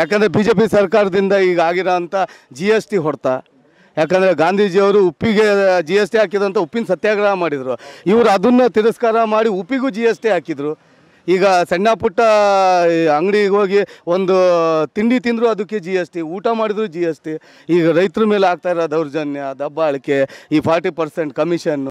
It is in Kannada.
ಯಾಕಂದರೆ ಬಿ ಜೆ ಪಿ ಸರ್ಕಾರದಿಂದ ಈಗ ಆಗಿರೋ ಅಂಥ ಜಿ ಎಸ್ ಟಿ ಹೊಡೆತ ಯಾಕಂದರೆ ಗಾಂಧೀಜಿಯವರು ಉಪ್ಪಿಗೆ ಜಿ ಎಸ್ ಟಿ ಹಾಕಿದಂಥ ಉಪ್ಪಿನ ಸತ್ಯಾಗ್ರಹ ಮಾಡಿದರು ಇವರು ಅದನ್ನು ತಿರಸ್ಕಾರ ಮಾಡಿ ಉಪ್ಪಿಗೂ ಜಿ ಎಸ್ ಟಿ ಹಾಕಿದರು ಈಗ ಸಣ್ಣ ಪುಟ್ಟ ಅಂಗಡಿಗೆ ಹೋಗಿ ಒಂದು ತಿಂಡಿ ತಿಂದರೂ ಅದಕ್ಕೆ ಜಿ ಎಸ್ ಟಿ ಊಟ ಮಾಡಿದ್ರು ಜಿ ಎಸ್ ಟಿ ಈಗ ರೈತರ ಮೇಲೆ ಆಗ್ತಾ ಇರೋ ದೌರ್ಜನ್ಯ ದಬ್ಬಾಳಿಕೆ ಈ ಫಾರ್ಟಿ ಪರ್ಸೆಂಟ್ ಕಮಿಷನ್